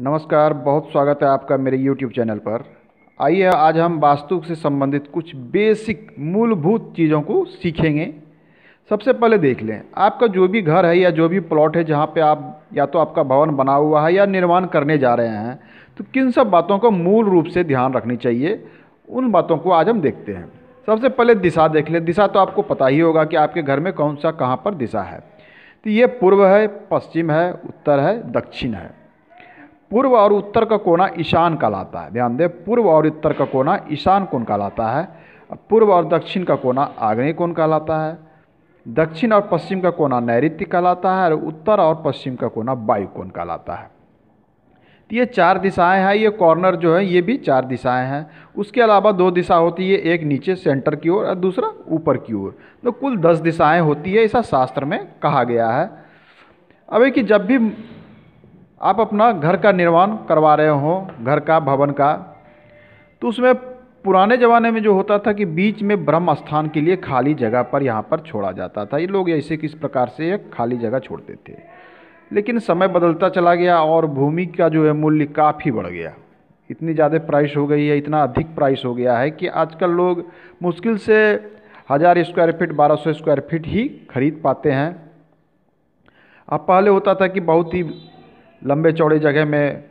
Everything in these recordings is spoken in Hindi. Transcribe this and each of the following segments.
नमस्कार बहुत स्वागत है आपका मेरे यूट्यूब चैनल पर आइए आज हम वास्तु से संबंधित कुछ बेसिक मूलभूत चीज़ों को सीखेंगे सबसे पहले देख लें आपका जो भी घर है या जो भी प्लॉट है जहाँ पे आप या तो आपका भवन बना हुआ है या निर्माण करने जा रहे हैं तो किन सब बातों को मूल रूप से ध्यान रखनी चाहिए उन बातों को आज हम देखते हैं सबसे पहले दिशा देख लें दिशा तो आपको पता ही होगा कि आपके घर में कौन सा कहाँ पर दिशा है तो ये पूर्व है पश्चिम है उत्तर है दक्षिण है पूर्व और उत्तर का कोना ईशान कहलाता है ध्यान दें पूर्व और उत्तर का कोना ईशान कोण कहलाता है पूर्व और दक्षिण का कोना आग्नेय कोण कहलाता है दक्षिण और पश्चिम का कोना नैऋत्य कहलाता है और उत्तर और पश्चिम का कोना वायु कोण कहलाता है तो ये चार दिशाएं हैं ये कॉर्नर जो है ये भी चार दिशाएं हैं उसके अलावा दो दिशा होती है एक नीचे सेंटर की ओर और दूसरा ऊपर की ओर तो कुल दस दिशाएं होती है ऐसा शास्त्र में कहा गया है अब कि जब भी आप अपना घर का निर्माण करवा रहे हो घर का भवन का तो उसमें पुराने ज़माने में जो होता था कि बीच में ब्रह्म स्थान के लिए खाली जगह पर यहाँ पर छोड़ा जाता था ये लोग ऐसे किस प्रकार से ये खाली जगह छोड़ते थे लेकिन समय बदलता चला गया और भूमि का जो है मूल्य काफ़ी बढ़ गया इतनी ज़्यादा प्राइस हो गई है इतना अधिक प्राइस हो गया है कि आजकल लोग मुश्किल से हज़ार स्क्वायर फीट बारह सौ स्क्वायर फीट ही खरीद पाते हैं अब पहले होता था कि बहुत ही लंबे चौड़े जगह में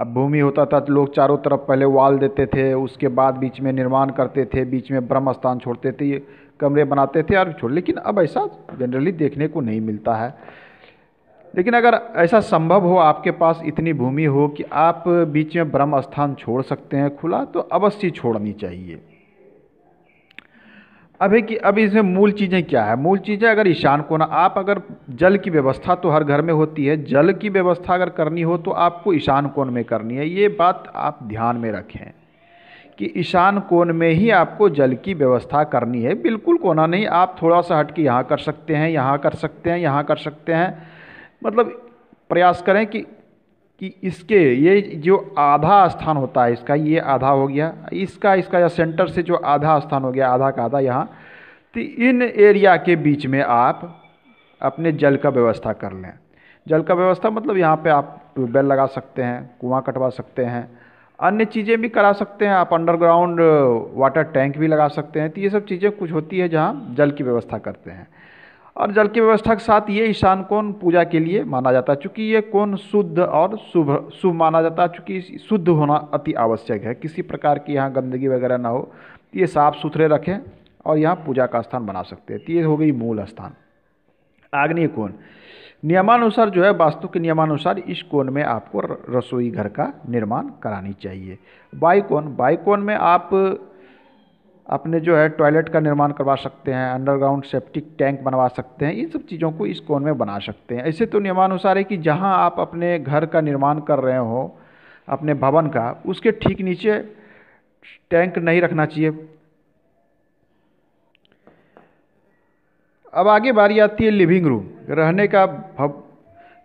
अब भूमि होता था तो लोग चारों तरफ पहले वाल देते थे उसके बाद बीच में निर्माण करते थे बीच में ब्रह्म स्थान छोड़ते थे ये कमरे बनाते थे और छोड़ लेकिन अब ऐसा जनरली देखने को नहीं मिलता है लेकिन अगर ऐसा संभव हो आपके पास इतनी भूमि हो कि आप बीच में ब्रह्म स्थान छोड़ सकते हैं खुला तो अवश्य छोड़नी चाहिए अब है कि अब इसमें मूल चीज़ें क्या है मूल चीज़ें अगर ईशान कोना आप अगर जल की व्यवस्था तो हर घर में होती है जल की व्यवस्था अगर करनी हो तो आपको ईशान कोण में करनी है ये बात आप ध्यान में रखें कि ईशान कोण में ही आपको जल की व्यवस्था करनी है बिल्कुल कोना नहीं आप थोड़ा सा हट के यहाँ कर सकते हैं यहाँ कर सकते हैं यहाँ कर सकते हैं मतलब प्रयास करें कि कि इसके ये जो आधा स्थान होता है इसका ये आधा हो गया इसका इसका या सेंटर से जो आधा स्थान हो गया आधा का आधा यहाँ तो इन एरिया के बीच में आप अपने जल का व्यवस्था कर लें जल का व्यवस्था मतलब यहाँ पे आप ट्यूबवेल लगा सकते हैं कुआं कटवा सकते हैं अन्य चीज़ें भी करा सकते हैं आप अंडरग्राउंड वाटर टैंक भी लगा सकते हैं तो ये सब चीज़ें कुछ होती है जहाँ जल की व्यवस्था करते हैं और जल की व्यवस्था के साथ ये ईशान कोण पूजा के लिए माना जाता है चूँकि ये कोण शुद्ध और शुभ शुभ माना जाता है चूँकि शुद्ध होना अति आवश्यक है किसी प्रकार की यहाँ गंदगी वगैरह ना हो तो ये साफ़ सुथरे रखें और यहाँ पूजा का स्थान बना सकते हैं तो ये हो गई मूल स्थान आग्नेय कोण नियमानुसार जो है वास्तु के नियमानुसार इस कोण में आपको रसोई घर का निर्माण करानी चाहिए बाईकोन बाईकोन में आप अपने जो है टॉयलेट का निर्माण करवा सकते हैं अंडरग्राउंड सेप्टिक टैंक बनवा सकते हैं इन सब चीज़ों को इस कोण में बना सकते हैं ऐसे तो नियमानुसार है कि जहाँ आप अपने घर का निर्माण कर रहे हो अपने भवन का उसके ठीक नीचे टैंक नहीं रखना चाहिए अब आगे बारी आती है लिविंग रूम रहने का भव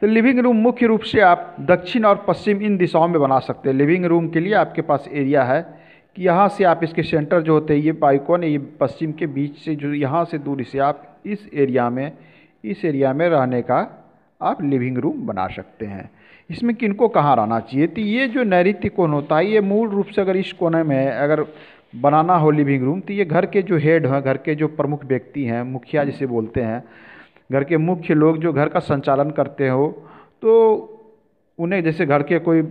तो लिविंग रूम मुख्य रूप से आप दक्षिण और पश्चिम इन दिशाओं में बना सकते हैं लिविंग रूम के लिए आपके पास एरिया है कि यहाँ से आप इसके सेंटर जो होते हैं ये पाइकोन है ये पश्चिम के बीच से जो यहाँ से दूरी से आप इस एरिया में इस एरिया में रहने का आप लिविंग रूम बना सकते हैं इसमें किनको कहाँ रहना चाहिए तो ये जो नैरित्य कोण होता है ये मूल रूप से अगर इस कोने में अगर बनाना हो लिविंग रूम तो ये घर के जो हेड हैं घर के जो प्रमुख व्यक्ति हैं मुखिया जिसे बोलते हैं घर के मुख्य लोग जो घर का संचालन करते हो तो उन्हें जैसे घर के कोई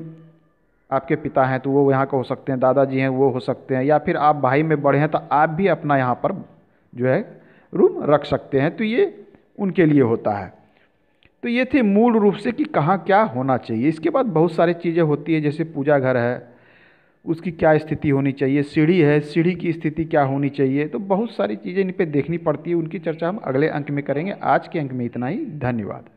आपके पिता हैं तो वो यहाँ का हो सकते हैं दादाजी हैं वो हो सकते हैं या फिर आप भाई में बड़े हैं तो आप भी अपना यहाँ पर जो है रूम रख सकते हैं तो ये उनके लिए होता है तो ये थे मूल रूप से कि कहाँ क्या होना चाहिए इसके बाद बहुत सारी चीज़ें होती है जैसे पूजा घर है उसकी क्या स्थिति होनी चाहिए सीढ़ी है सीढ़ी की स्थिति क्या होनी चाहिए तो बहुत सारी चीज़ें इन पर देखनी पड़ती है उनकी चर्चा हम अगले अंक में करेंगे आज के अंक में इतना ही धन्यवाद